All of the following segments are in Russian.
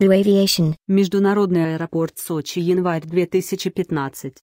Blue Aviation. Международный аэропорт Сочи, январь 2015.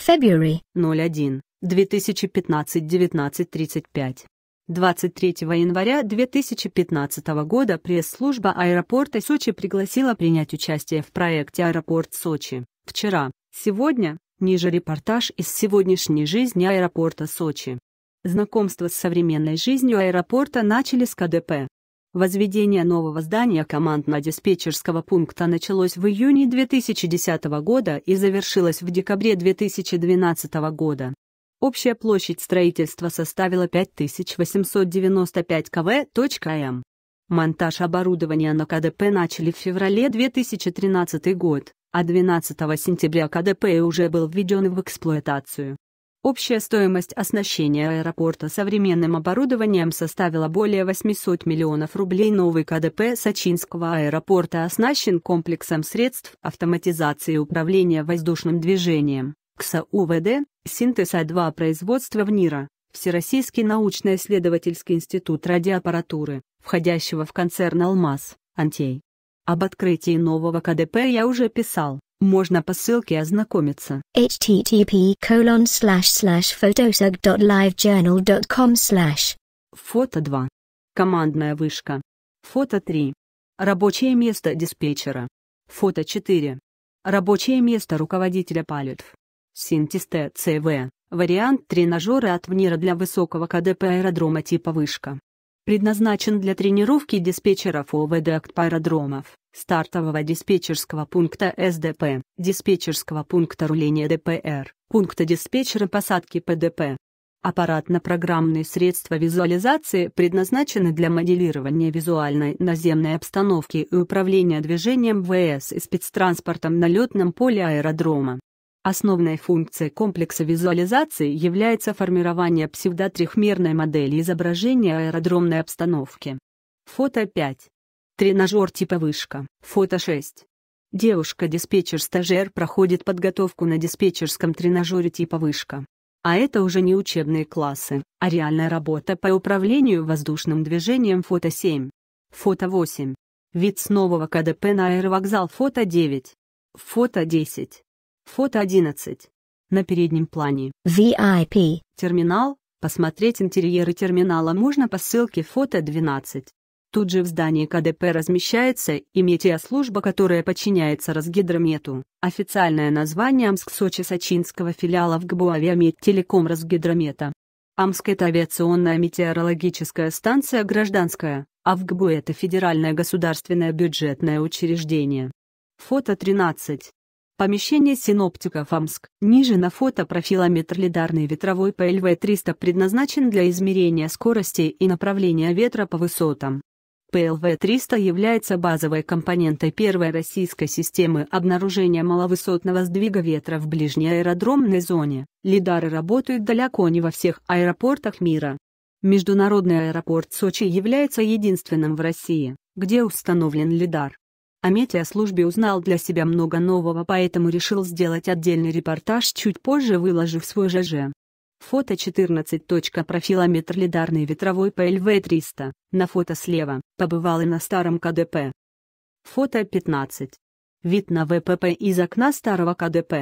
February 01 2015-1935. 23 января 2015 года пресс-служба аэропорта Сочи пригласила принять участие в проекте «Аэропорт Сочи». Вчера, сегодня, ниже репортаж из сегодняшней жизни аэропорта Сочи. Знакомство с современной жизнью аэропорта начали с КДП. Возведение нового здания командно-диспетчерского пункта началось в июне 2010 года и завершилось в декабре 2012 года. Общая площадь строительства составила 5895 кв.м. Монтаж оборудования на КДП начали в феврале 2013 год, а 12 сентября КДП уже был введен в эксплуатацию. Общая стоимость оснащения аэропорта современным оборудованием составила более 800 миллионов рублей. Новый КДП Сочинского аэропорта оснащен комплексом средств автоматизации управления воздушным движением, КСУВД, Синтеза-2 производства в НИРа, Всероссийский научно-исследовательский институт радиоаппаратуры, входящего в концерн «Алмаз», «Антей». Об открытии нового КДП я уже писал. Можно по ссылке ознакомиться. http colon slash slash photosug.livejournal.com slash Фото 2. Командная вышка. Фото 3. Рабочее место диспетчера. Фото 4. Рабочее место руководителя палитв Синтисте ЦВ. Вариант тренажера от ВНИРа для высокого КДП аэродрома типа вышка. Предназначен для тренировки диспетчеров ОВД акт аэродромов стартового диспетчерского пункта СДП, диспетчерского пункта руления ДПР, пункта диспетчера посадки ПДП. Аппаратно-программные средства визуализации предназначены для моделирования визуальной наземной обстановки и управления движением ВС и спецтранспортом на летном поле аэродрома. Основной функцией комплекса визуализации является формирование псевдотрехмерной модели изображения аэродромной обстановки. Фото 5. Тренажер типа вышка. Фото 6. Девушка-диспетчер-стажер проходит подготовку на диспетчерском тренажере типа вышка. А это уже не учебные классы, а реальная работа по управлению воздушным движением фото 7. Фото 8. Вид с нового КДП на аэровокзал фото 9. Фото 10. Фото 11. На переднем плане. VIP. Терминал. Посмотреть интерьеры терминала можно по ссылке фото 12. Тут же в здании КДП размещается и метеослужба, которая подчиняется Росгидромету. Официальное название Амск Сочи Сочинского филиала в ГБУ «Авиамедтелеком» Росгидромета. Амск – это авиационная метеорологическая станция гражданская, а в ГБУ это федеральное государственное бюджетное учреждение. Фото 13. Помещение синоптиков Амск. Ниже на фото профилометр лидарный ветровой ПЛВ-300 предназначен для измерения скорости и направления ветра по высотам. ПЛВ-300 является базовой компонентой первой российской системы обнаружения маловысотного сдвига ветра в ближней аэродромной зоне. Лидары работают далеко не во всех аэропортах мира. Международный аэропорт Сочи является единственным в России, где установлен лидар. О службе узнал для себя много нового, поэтому решил сделать отдельный репортаж чуть позже выложив свой ЖЖ. Фото 14. Профилометр лидарный ветровой ПЛВ-300, на фото слева, побывал и на старом КДП. Фото 15. Вид на ВПП из окна старого КДП.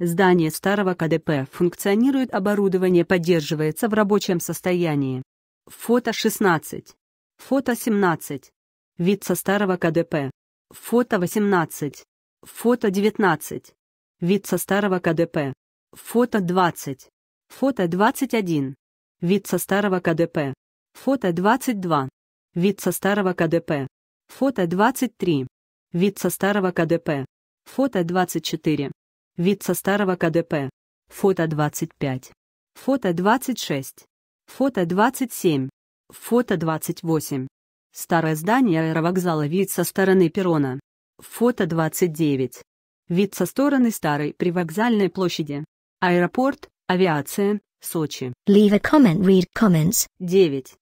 Здание старого КДП функционирует, оборудование поддерживается в рабочем состоянии. Фото 16. Фото 17. Вид со старого КДП. Фото 18. Фото 19. Вид со старого КДП. Фото 20. Фото 21. Вид со старого КДП. Фото 22. Вид со старого КДП. Фото 23. Вид со старого КДП. Фото 24. Вид со старого КДП. Фото 25. Фото 26. Фото 27. Фото 28. Старое здание аэровокзала вид со стороны перрона. Фото 29. Вид со стороны старой привокзальной площади. Аэропорт, Авиация, Сочи. Leave a comment, read comments. 9.